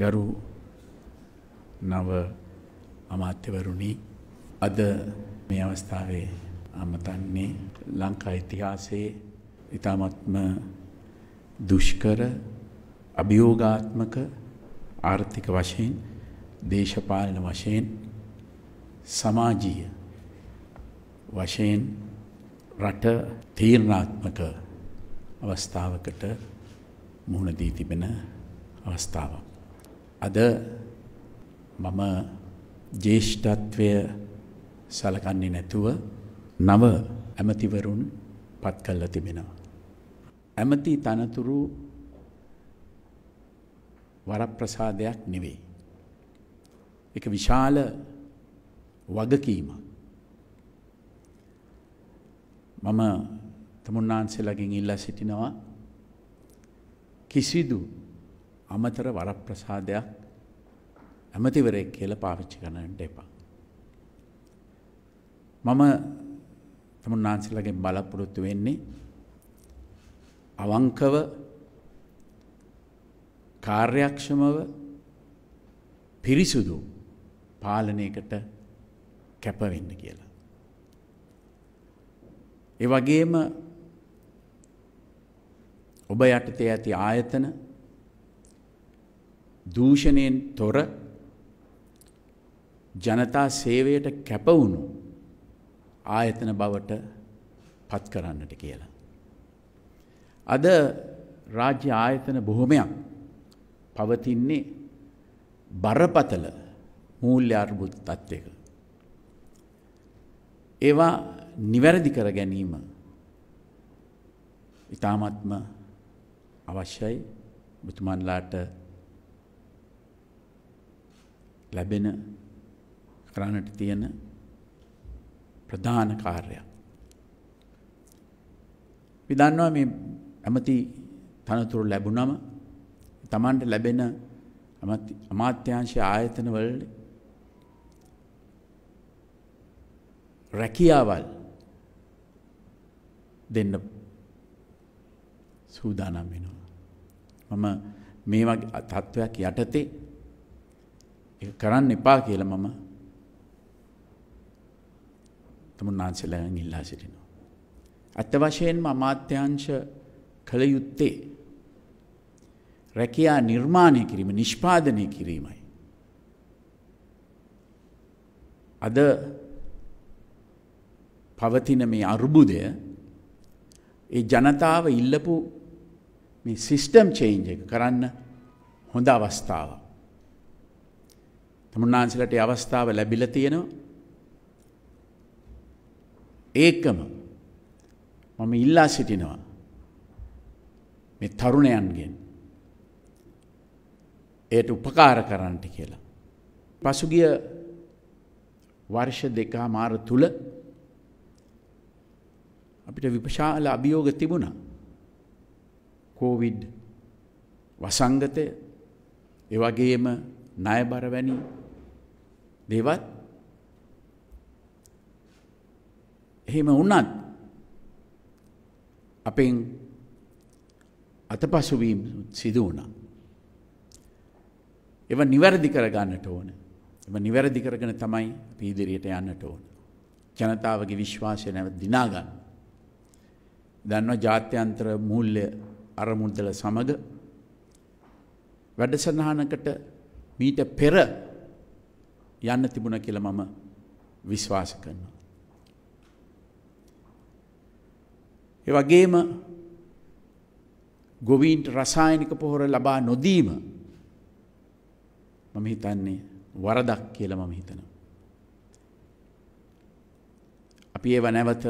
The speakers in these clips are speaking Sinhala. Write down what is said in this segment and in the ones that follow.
ගරු නව අමාත්‍යවරුණි අද මේ අවස්ථාවේ අමතන්නේ ලංකා ඉතිහාසයේ ඉතාමත්ම දුෂ්කර අභියෝගාත්මක ආර්ථික වශයෙන් දේශපාලන වශයෙන් සමාජීය වශයෙන් රට තීරණාත්මක අවස්ථාවකට මුහුණ දී තිබෙන අවස්ථාවක්. අද මම ජේෂ්ඨත්වය සලකන්නේ නැතුව නව ඇමතිවරුන් පත් කල්ල තිබෙනවා. ඇමති තනතුරු වරප්‍රසාදයක් නෙවෙයි. එක විශාල වගකීමක්. මම තමුන්නාන්සේලගින් ඉල්ලා සිටිනවා කිසිදු අමතර වරප්‍රසාදයක් ඇමතිවරෙක් කියලා පාවිච්චි කරන්නට එපා. මම තමුන්නාන්සලගෙන් බලාපොරොත්තු වෙන්නේ අවංකව කාර්යක්ෂමව පිරිසුදු පාලනයකට කැපවෙන්න කියලා. ඒ වගේම ඔබ යටතේ ඇති ආයතන දූෂණයෙන් තොර ජනතා සේවයට කැපවුණු ආයතන බවට පත් කරන්නට කියලා. අද රාජ්‍ය ආයතන බොහොමයක් පවතින්නේ බරපතල මූල්‍ය අර්බුද තත්ත්වයක. ඒවා නිවැරදි කර ගැනීම ඉතාමත්ම අවශ්‍යයි බුතුමන්ලාට ලැබෙන කරන්නට තියෙන ප්‍රධාන කාර්යයක්. විදන්නවා මේ ඇමති තනතුරු ලැබුණම තමන්ට ලැබෙන අමාත්‍යංශ ආයතනවල රැකියාවල් දෙන්න සූදානම් වෙනවා. මම මේ වගේ තත්ත්වයක් යටතේ ඒක කරන්න එපා කියලා මම තමුන්නාන්සේලාගෙන් ඉල්ලා සිටිනවා. අත්ත වශයෙන්ම අමාත්‍යාංශ කළ යුත්තේ රැකියා නිර්මාණය කිරීම නිෂ්පාදනය කිරීමයි. අද පවතින මේ අර්බුදය ඒ ජනතාව ඉල්ලපු මේ සිිස්ටම් චේන්ජ එක කරන්න හොඳ අවස්ථාවක්. තමුන්නාන්සලට අවස්ථාව ලැබිල තියෙනවා ඒකම මම ඉල්ලා සිටිනවා මේ තරුණයන්ගෙන් ඒයට උපකාර කරන්නට කියලා. පසුගිය වර්ෂ දෙකා මාර තුළ අපිට විපශාල අභියෝග තිබුණා කෝවිඩ් වසංගතය එවගේම ණයබරවැනි දේවත් එහෙම වුණත් අපෙන් අතපසුවීම් සිදු වුණා. එව නිවැරදි කරගන්නට ඕන. එම නිවැරදි කරගෙන තමයි පීදිරියට යන්නට ඕන. ජනතාවගේ විශ්වාසය නැව දිනාගන්න. දන්නවා ජාත්‍යන්ත්‍ර මූල්‍ය අරමුදල සමග වැඩසටහනකට මීට පෙර යන්න තිබුණ කියල මම විශ්වාස කරනවා. එ වගේම ගොවීන්ට රසායනික පොහොර ලබා නොදීම මම හිතන්නේ වරදක් කියල මම හිතන. අපි ඒව නැවත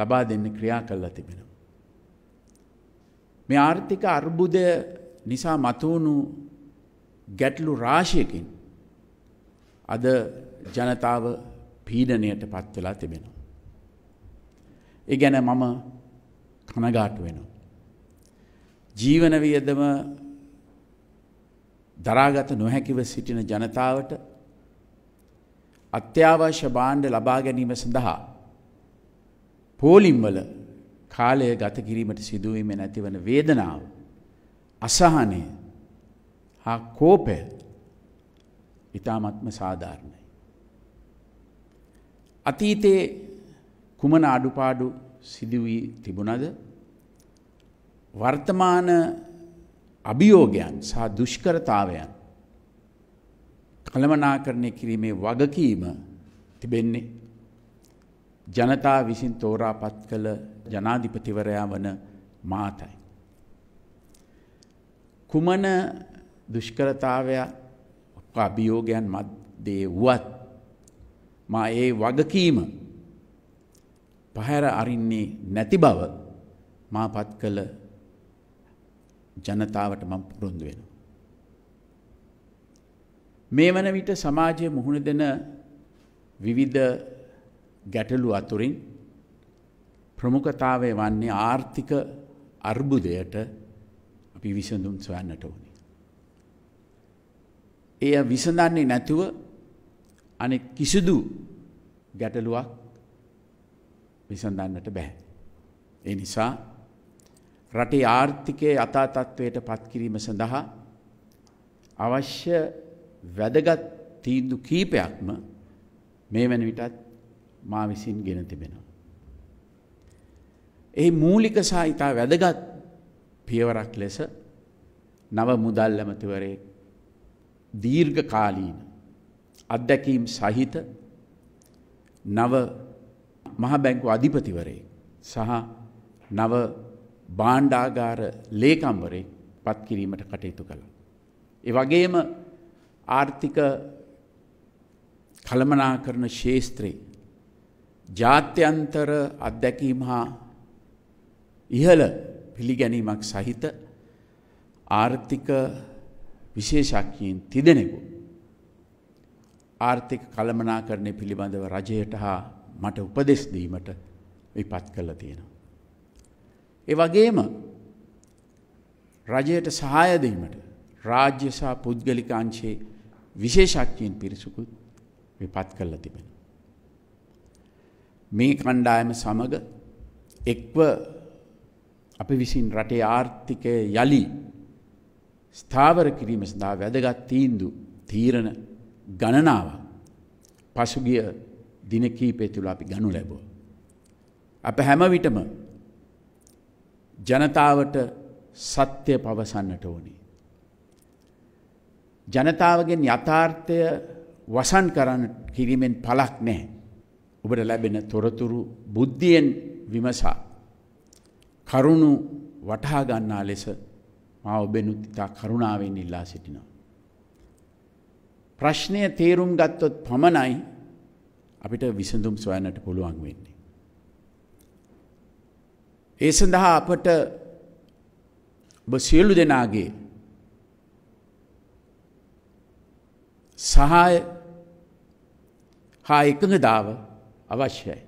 ලබා දෙන්න ක්‍රියා කල්ලා තිබෙන. මේ ආර්ථික අර්බුදය නිසා මතුවුණු ගැටලු රාශයකින් අද ජනතාව පීඩනයට පත් වෙලා තිබෙනවා. ඒ ගැන මම කනගාටු වෙනවා. ජීවන වියදම දරාගත නොහැකිව සිටින ජනතාවට අත්‍යවශ්‍ය භාණ්ඩ ලබා ගැනීම සඳහා පෝලිම්වල කාලය ගත කිරීමට සිදුවීම නැතිවන වේදනාව අසහනය හා කෝපය ඉතාමත්ම සාධාරණයි. අතීතයේ කුමන අඩුපාඩු සිදුවී තිබුණද වර්තමාන අභියෝගයන් සහ දුෂ්කරතාවයන් කළමනාකරණය කිරීමේ වගකීම තිබෙන්නේ ජනතා විසින් තෝරාපත් කළ ජනාධිපතිවරයා වන මාතයි. කුමන දුෂ්කරතාවයක් අභියෝගයන් මැද්දේ වුවත් මා ඒ වගකීම පහැර අරින්නේ නැති බව මාපත් කළ ජනතාවට මම පුරුදු වෙනවා. මේ වන විට සමාජයේ මුහුණ දෙන විවිධ ගැටලු අතුරින් ප්‍රමුඛතාවය වන්නේ ආර්ථික අර්බුදයට අපි විසඳුම් සොයන්නට ඕනේ. එය විසඳන්නේ නැතුව අනි කිසිදු ගැටලුවක් විසඳන්නට බැහැ. ඒ නිසා රටේ ආර්ථිකය අතාතත්ත්වයට පත්කිරීම සඳහා අවශ්‍ය වැදගත් තීන්දු කීපයක්ම මේ වන විටත් මා විසින් ගෙන තිබෙනවා. එහි මූලික සහ ඉතා වැදගත් පියවරක් ලෙස නව මුදල් ඇමතිවරයෙක් දීර්ඝකාලීන අත්දැකීම් සහිත නව මහබැංකු අධිපතිවරේ සහ නව බාණ්ඩාගාර ලේකම්වරේ පත්කිරීමට කටයුතු කළ. එවගේම ආර්ථික කළමනා කරන ශේස්ත්‍රයේ ජාත්‍යන්තර අත්දැකීම් හා ඉහළ පිළිගැනීමක් සහිත ආර්ථික විශේෂඥයින් තිදෙනෙකු ආර්ථික කළමනාකරණය පිළිබඳව රජයට හා මට උපදෙස් දීමට විපත් කළ තියෙනවා. ඒ වගේම රජයට සහාය දීමට රාජ්‍ය සහ පුද්ගලික අංශයේ විශේෂඥයින් පිරිසකුත් විපත් කළ තිබෙනවා. මේ කණ්ඩායම සමග එක්ව අපි විසින් රටේ ආර්ථිකය යලි ස්ථාවර කිරීම සඳහා වැදගත් තීන්දු තීරණ ගණනාව පසුගිය දින කීපය තුළ අපි ගනු ලැබෝ. අප හැමවිටම ජනතාවට සත්‍යය පවසන්නට ඕනි. ජනතාවගෙන් යථාර්ථය වසන් කරන්න කිරීමෙන් පලක් නෑ. ඔබට ලැබෙන තොරතුරු බුද්ධියෙන් විමසා කරුණු වටහාගන්නා ලෙස මා ඔබෙනුත් ඉතා කරුණාවෙන් ඉල්ලා සිටිනවා. ප්‍රශ්නය තේරුම් ගත්තොත් පමණයි අපිට විසඳුම් සොයන්නට පුළුවන් වෙන්නේ. ඒ සඳහා අපට ඔබ සියලු දෙනාගේ සහාය හා එකඟදාව අවශ්‍යයි.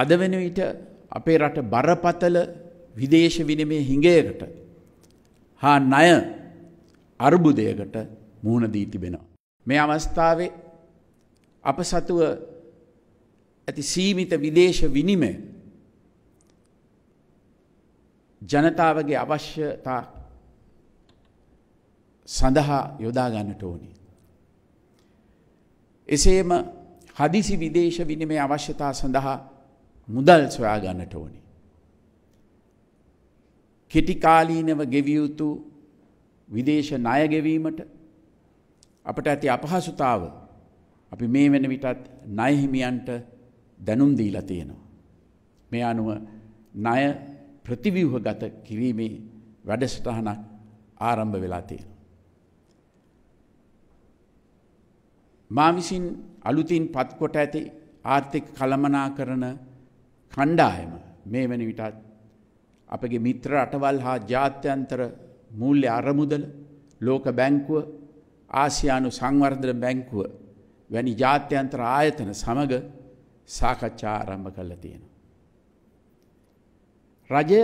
අද වෙන විට අපේ රට බරපතල විදේශ විනිමේ හිඟයකට හා ණය අර්බුදයකට මුහුණ දී තිබෙනවා. මේ අවස්ථාවේ අප සතුව ඇති සීමිත විදේශ විනිමය ජනතාවගේ අවශ්‍යතා සඳහා යොදා ගන්නට ඕනි. එසේම හදිසි විදේශ විනිමේ අවශ්‍යතා සඳහා මුදල් සොයා ගන්නට ඕනි. කෙටිකාලීනව ගෙවිය යුතු විදේශ ණය ගෙවීමට අපට ඇති අපහසුතාව අපි මේ වෙන විටත් ණය හිමියන්ට දැනුම් දීලා තියෙනවා. මේ අනුව ණය ප්‍රතිව්‍යුහගත කිරීමේ වැඩසටහනක් ආරම්භ වෙලා තියෙනවා. මා විසින් අලුතින් පත්කොට ඇති ආර්ථික කළමනා කරන කණ්ඩායම මේ වන විටත් අපගේ මිත්‍ර රටවල් හා ජාත්‍යන්තර මූල්‍ය අරමුදල ලෝක බැංකුව ආසියානු සංවර්ධන බැංකුව වැනි ජාත්‍යන්තර ආයතන සමඟ සාකච්ඡා ආරම්භ කල්ල තියෙන. රජය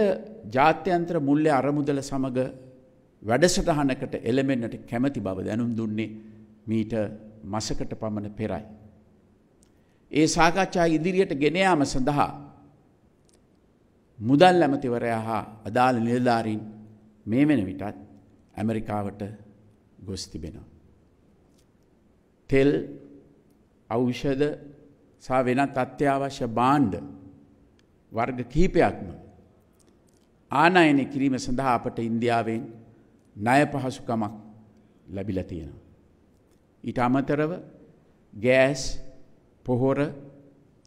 ජාත්‍යන්ත්‍ර මුල්ල අරමුදල සමඟ වැඩසටහනකට එළමෙන්න්නට කැමති බව දැනුම් දුන්නේ මීට මසකට පමණ පෙරයි. ඒ සාකච්ඡා ඉදිරියට ගෙනයාම සඳහා මුදල් ඇමතිවරයා හා අදාළ නිලධාරීන් මේ වෙන විටත් ඇමරිකාවට ගොස් තිබෙනවා. තෙල් අෞෂධ සහ වෙනත් අත්‍යවශ්‍ය බාණ්ඩ වර්ග කීපයක්ම ආනයනය කිරීම සඳහා අපට ඉන්දියාවෙන් ණය පහසුකමක් ලැබිලා තියෙනවා. ඊට අමතරව ගෑස් පොහොර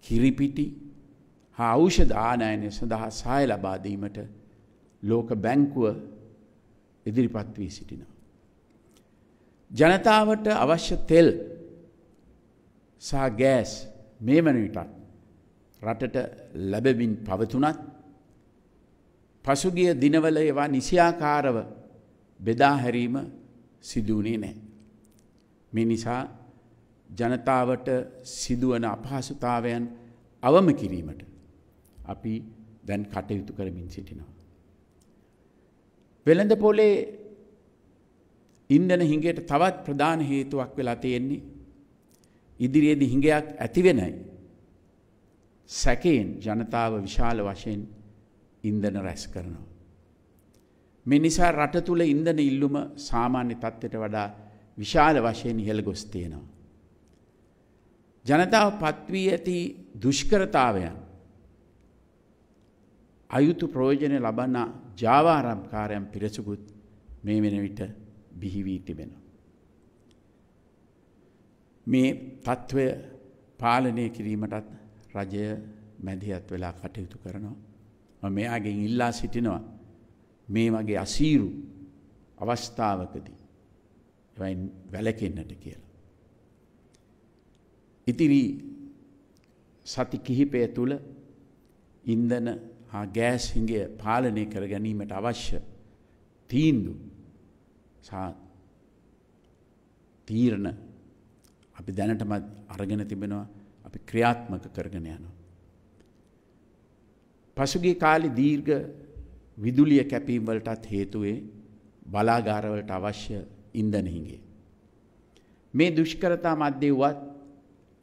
කිරිපිටි හාවුෂ දානයනය සඳහා සහය ලබාදීමට ලෝක බැංකුව ඉදිරිපත් වී සිටිනවා. ජනතාවට අවශ්‍ය තෙල් සා ගෑස් මේ වන විටත් රටට ලැබමින් පවතුනත් පසුගිය දිනවල ඒවා නිසියාකාරව බෙදාහැරීම සිදුවනේ නෑ. මේ නිසා ජනතාවට සිදුවන අපහසුතාවයන් අවම කිරීමට අපි දැන් කටයුතු කරමින් සිටිනවා. වෙළඳ පොලේ ඉන්දන හිඟයට තවත් ප්‍රධාන හේතුවක් වෙලා තියෙන්නේ ඉදිරියේදී හිඟයක් ඇති වෙනයි. සැකයෙන් ජනතාව විශාල වශයෙන් ඉන්දන රැස් කරනවා. මේ නිසා රට තුල ඉන්දන ඉල්ලුම සාමාන්‍ය තත්ත්වයට වඩා විශාල වශයෙන් ඉහළ ගොස් තියෙනවා. ජනතාව පත්වී ඇති දුෂ්කරතාවයන් අයුතු ප්‍රෝජන ලබන්න ජාවාරම්කාරයන් පිරසකුත් මේ වෙන විට බිහිවී තිබෙන. මේ තත්ත්වය පාලනය කිරීමටත් රජය මැදිහත් වෙලා කටයුතු කරනවා. මෙයාගෙන් ඉල්ලා සිටිනවා මේ වගේ අසීරු අවස්ථාවකදී එවයින් වැලකෙන්නට කියලා. ඉතිරි සති කිහිපය තුළ ඉන්දන ගෑස් හිගේ පාලනය කර ගැනීමට අවශ්‍ය තීන්දු තීරණ අපි දැනටමත් අරගෙන තිබෙනවා අපි ක්‍රියාත්මක කරගෙන යනවා. පසුගේ කාලි දීර්ඝ විදුලිය කැපීම් වලටත් හේතුවේ බලාගාරවලට අවශ්‍ය ඉන්දන හිගේ. මේ දුෂ්කරතා මධ්‍යය වුවත්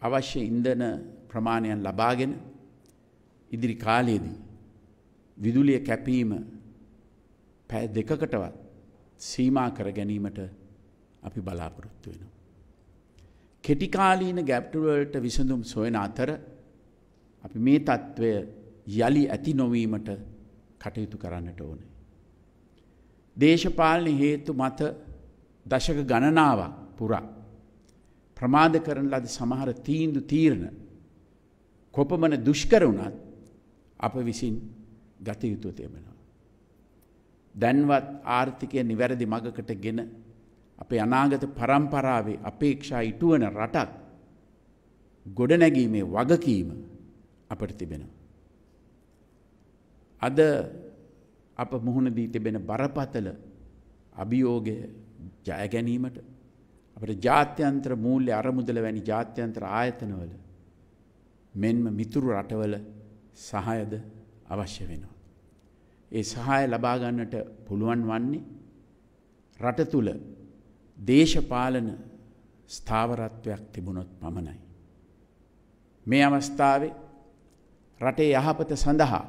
අවශ්‍ය ඉන්දන ප්‍රමාණයන් ලබාගෙන ඉදිරි කාලයේදී විදුලිය කැපීම පැය දෙකකටවත් සීමා කර ගැනීමට අපි බලාපොරොත්තු වෙනවා. කෙටිකාලීන ගැප්ටුවලට විසඳුම් සොයන අතර අපි මේ තත්ත්වය යළි ඇති නොවීමට කටයුතු කරන්නට ඕනේ. දේශපාලන හේතු මත දශක ගණනාවක් පුරා ප්‍රමාද කරන ලද සමහර තීන්දු තීරණ කොපමණ දුෂ්කර වුණත් අප විසින් ගතයුතු තියබෙනවා. දැන්වත් ආර්ථිකය නිවැරදි මඟකට ගෙන අපේ අනාගත පරම්පරාවේ අපේක්ෂා ඉටුවන රටක් ගොඩනැගීමේ වගකීම අපට තිබෙනවා. අද අප මුහුණ දී තිබෙන බරපතල අභියෝගය ජයගැනීමට අපට ජාත්‍යන්ත්‍ර මූල්‍ය අරමුදල වැනි ජාත්‍යන්ත්‍ර ආයතනවල මෙන්ම මිතුරු රටවල සහයද අවශ්‍ය වෙනවා. ඒ සහාය ලබා ගන්නට පුළුවන් වන්නේ රට තුල දේශපාලන ස්ථාවරත්වයක් තිබුණොත් පමණයි. මේ අවස්ථාවේ රටේ යහපත සඳහා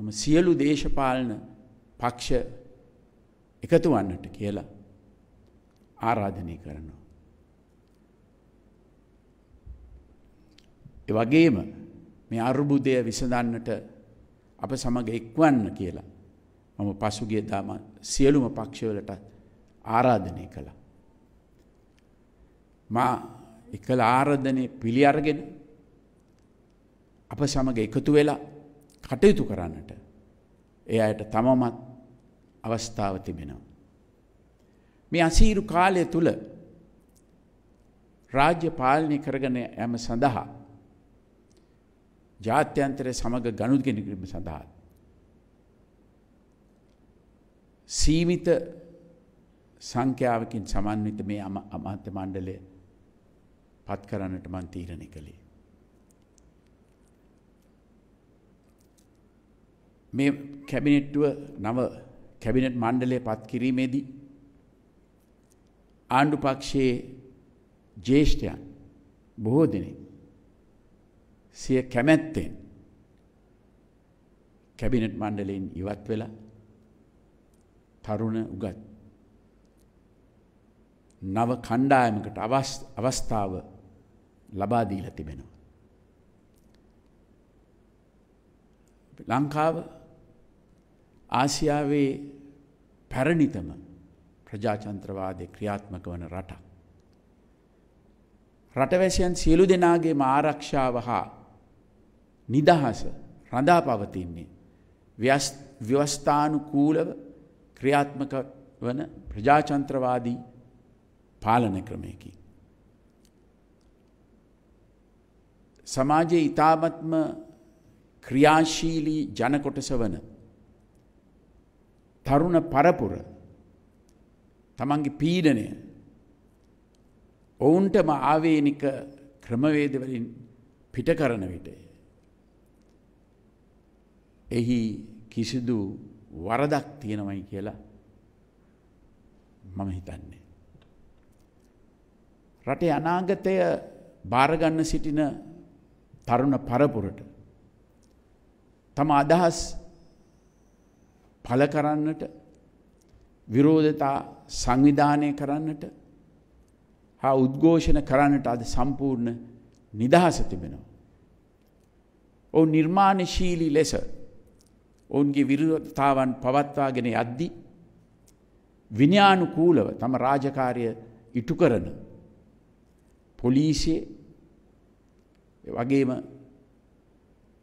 මම සියලු දේශපාලන පක්ෂ එකතු වන්නට කියලා ආරාධනය කරනවා. ඒ වගේම මේ අර්බුදය විසඳන්නට අප සමඟ එක්වන්න කියලා. මම පසුගේ දාම සියලුම පක්ෂවලට ආරාධනය කළ. මා එකල ආරධනය පිළි අරගෙන අප සමඟ එකතු වෙලා කටයුතු කරන්නට ඒ අයට තමමත් අවස්ථාව තිබෙනවා. මේ අසීරු කාලය තුළ රාජ්‍ය පාලනය කරගන ඇම සඳහා ජාත්‍යන්තරය සමඟ ගනුදගෙන කිරීම සඳහා. සීමිත සංඛ්‍යාවකින් සමන්විත මේ අමාත්‍ය මණ්ඩලය පත් කරන්නට මන් තීරණය කළේ. මේ කැබිනෙට්ටුව නව කැබිනට් මණ්ඩලය පත් කිරීමේදී ආණ්ඩුපක්ෂයේ ජේෂ්ඨයන් බොහෝ දෙනෙක් සිය කැමැත්තෙන් කැබිනට් මණ්ඩලයෙන් ඉවත් වෙලා තරුණ උගත් නව කණ්ඩායමකට අවස්ථාව ලබා දීලා තිබෙනවා. ලංකාව ආසියාවේ පැරණිතම ප්‍රජාචන්ත්‍රවාදය ක්‍රියාත්මක වන රටක්. රටවැසියන් සියලු දෙනාගේම ආරක්ෂාව හා නිදහස රඳා පවතින්නේ. ව්‍යවස්ථානුකූලව ක්‍රියාත්මක වන ප්‍රජාචන්ත්‍රවාදී පාලන ක්‍රමයකි. සමාජයේ ඉතාමත්ම ක්‍රියාශීලී ජනකොටස වන තරුණ පරපුර තමන්ගේ පීඩනය ඔවුන්ටම ආවේනික ක්‍රමවේදවලින් පිට කරන විටේ එහි කිසිදු වරදක් තියෙනවයි කියලා මම හිතන්නේ. රටේ අනාගතය භාරගන්න සිටින තරුණ පරපුරට තම අදහස් පල කරන්නට විරෝධතා සංවිධානය කරන්නට හා උද්ඝෝෂණ කරන්නට අද සම්පූර්ණ නිදහස තිබෙනවා. ඔවු නිර්මාණශීලී ලෙස ඔවුන්ගේ විරතාවන් පවත්වාගෙන අද්දි. විඤ්ඥානුකූලව තම රාජකාරය ඉටු කරන පොලීසිය වගේම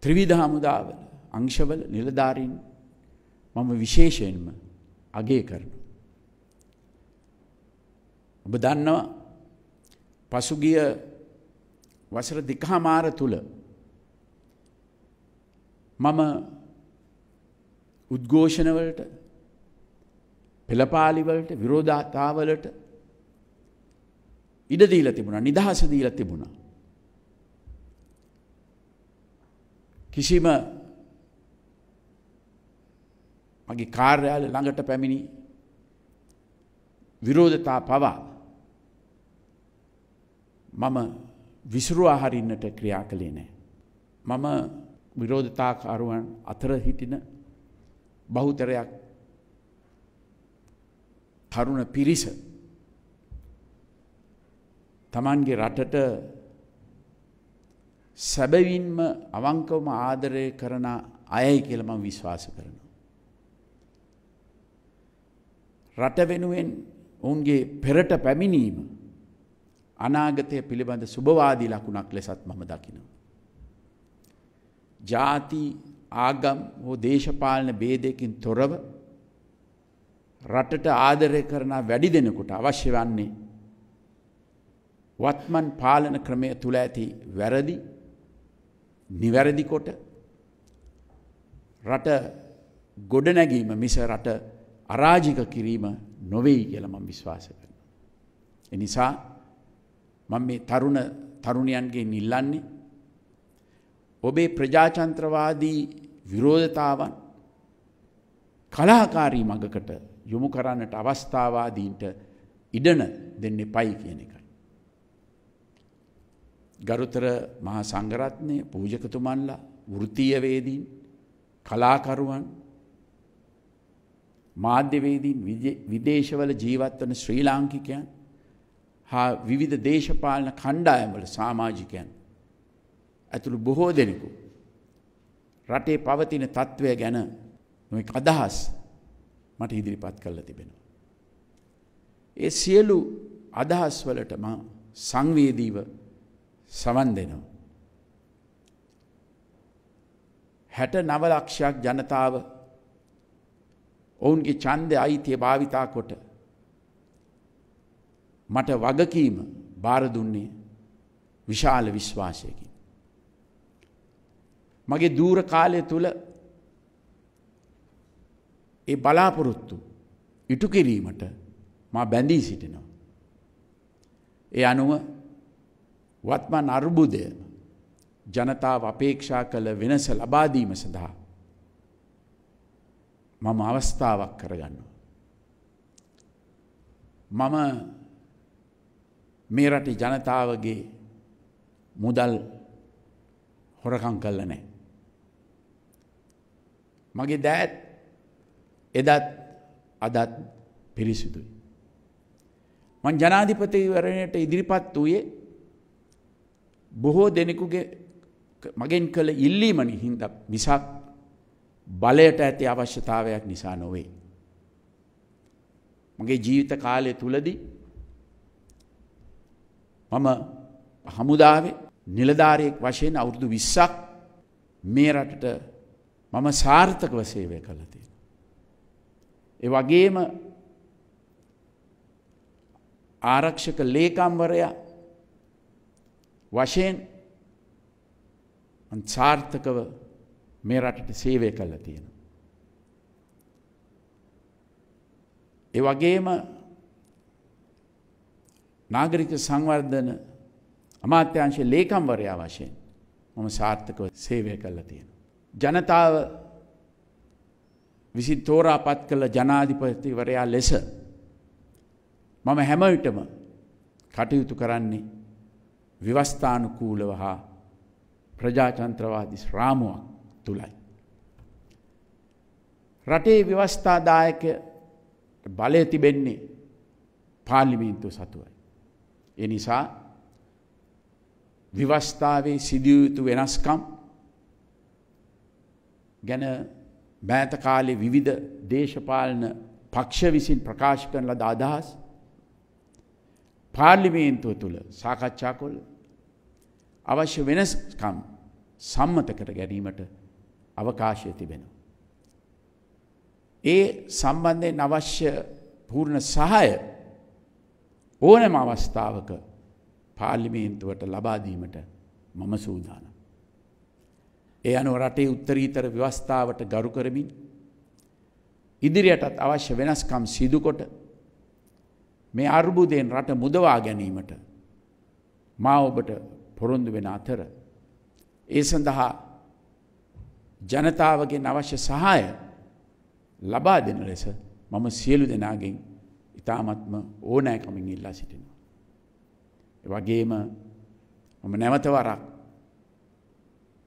ත්‍රවිධහමුදාවල අංශවල නිලධාරීන් මම විශේෂයෙන්ම අගේ කරනු. ඔබ දන්නවා පසුගිය වසර දෙකහමාර තුළ මම උද්ඝෝෂණවලට පෙළපාලිවලට විරෝධතාවලට ඉඩ දීල තිබුණා නිදහස දීල තිබුණා. කිසිම මගේ කාර්යාල ළඟට පැමිණි විරෝධතා පවා මම විසුරුවා හරින්නට ක්‍රියා කළේ නෑ. මම විරෝධතාකරුවන් අතර හිටින බහුතරයක් තරුණ පිරිස තමන්ගේ රටට සැබවින්ම අවංකවම ආදරය කරන අයයි කියලම විශ්වාස කරනවා. රට වෙනුවෙන් ඔවුන්ගේ පෙරට පැමිණීම අනාගතය පිළිබඳ සුභවාදී ලකුණක් ලෙසත් මම දකිනවා. ජාති ආගම් හෝ දේශපාලන බේදයකින් තොරව රටට ආදරය කරන වැඩි දෙනකුට අවශ්‍ය වන්නේ වත්මන් පාලන ක්‍රමය තුළ ඇති වැරදි නිවැරදිකොට රට ගොඩනැගීම මිස රට අරාජික කිරීම නොවෙයි කියල මම විශ්වාස කරන. එනිසා මම මේ තරුණ තරුණයන්ගේ නිල්ලන්නේ ඔබේ ප්‍රජාචන්ත්‍රවාදී විරෝධතාවන් කලාකාරී මඟකට යොමු කරන්නට අවස්ථාවාදීන්ට ඉඩන දෙන්න පයි කියන එකයි. ගරුතර මහා සංගරත්නය පූජකතුමන්ලා වෘතියවේදීන් කලාකරුවන් මාධ්‍යවේදීන් විදේශවල ජීවත්වන ශ්‍රී ලාංකිකයන් හා විවිධ දේශපාලන කණ්ඩායම්වල සාමාජිකයන් ඇතුළු බොහෝ දෙනෙකු රටේ පවතින තත්ත්වය ගැන නොයෙක් අදහස් මට ඉදිරිපත් කරලා තිබෙනවා. ඒ සියලු අදහස් වලට මම සංවේදීව සවන් දෙනවා. 69 ලක්ෂයක් ජනතාව ඔවුන්ගේ ඡන්දය අයිතිය භාවිතා කොට මට වගකීම බාර දුන්නේ විශාල විශ්වාසයකින්. මගේ දූර කාලය තුළ ඒ බලාපොරොත්තු ඉටු කිරීමට මා බැඳී සිටිනවා. ඒ අනුව වත්මන් අර්බුදය ජනතාව අපේක්ෂා කළ වෙනස ලබාදීම සඳහා මම අවස්ථාවක් කරගන්නවා. මම මේ රටි ජනතාවගේ මුදල් හොරකං කල්ල නෑ. මගේ දෑත් එදත් අදත් පිරිසිදුයි. මං ජනාධිපතිවරණයට ඉදිරිපත් වූයේ බොහෝ දෙනෙකුගේ මගෙන් කළ ඉල්ලීමනි හින්ද මිසක් බලයට ඇති අවශ්‍යතාවයක් නිසා නොවේ. මගේ ජීවිත කාලය තුලදී මම හමුදාවේ නිලධාරයෙක් වශයෙන් අවුරුදු විස්සක් මේ රටට මම සාර්ථකව සේවය කළති. ඒ වගේම ආරක්ෂක ලේකම්වරයා වශයෙන් සාර්ථකව මේ රටට සේවය කල්ල තියෙන. ඒ වගේම නාගරික සංවර්ධන අමාත්‍යංශ ලේකම්වරයා වශයෙන් මම සාර්ථකව සේවය කල්ල තියෙන. ජනතාව විසින් තෝරාපත් කළ ජනාධිපතිවරයා ලෙස මම හැමවිටම කටයුතු කරන්නේ විවස්ථානුකූලව හා ප්‍රජාචන්ත්‍රවාදි ශ්‍රාමුවක් තුළයි. රටේ ව්‍යවස්ථාදායක බලය තිබෙන්නේ පාලිමීන්තු සතුවයි. එනිසා විවස්ථාවේ සිදියයුතු වෙනස්කම් ගැන මෑත කාලේ විවිධ දේශපාලන පක්ෂ විසින් ප්‍රකාශ කරන ලද අදහස් පාර්ලිමේන්තුව තුළ සාකච්ඡා කොල් අවශ්‍ය වෙනස්කම් සම්මත කර ගැනීමට අවකාශය තිබෙනවා. ඒ සම්බන්ධයෙන් අවශ්‍ය පූර්ණ සහය ඕනම අවස්ථාවක පාර්ලිමේන්තුවට ලබාදීමට මම සූදානම්. ඒ අනුව රටේ උත්තරීතර ව්‍යවස්ථාවට ගරු කරමින් ඉදිරියටත් අවශ්‍ය වෙනස්කම් සිදුකොට මේ අර්බුදයෙන් රට මුදවා ගැනීමට මා ඔබට පොරොන්දු වෙන අතර ඒ සඳහා ජනතාවගේ අවශ්‍ය සහාය ලබා දෙන ලෙස මම සියලු දෙනාගෙන් ඉතාමත්ම ඕනෑකමින් ඉල්ලා සිටිනවා. වගේම මම නැවත වරක්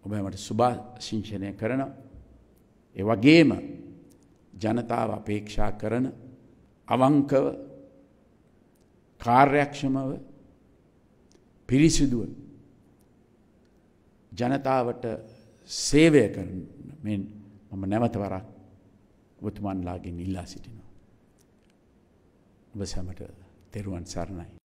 ඔබ මට සුභාශිංචනය කරන ඒ වගේම ජනතාව අපේක්ෂා කරන අවංකව කාර්යක්ෂමව පිරිසිදුව ජනතාවට සේවය කරන මෙන් මම නැවතවරක් ඔබතුමන්ලාගෙන් ඉල්ලා සිටිනවා. ඔබ සැමට තෙරුවන් සරණයි.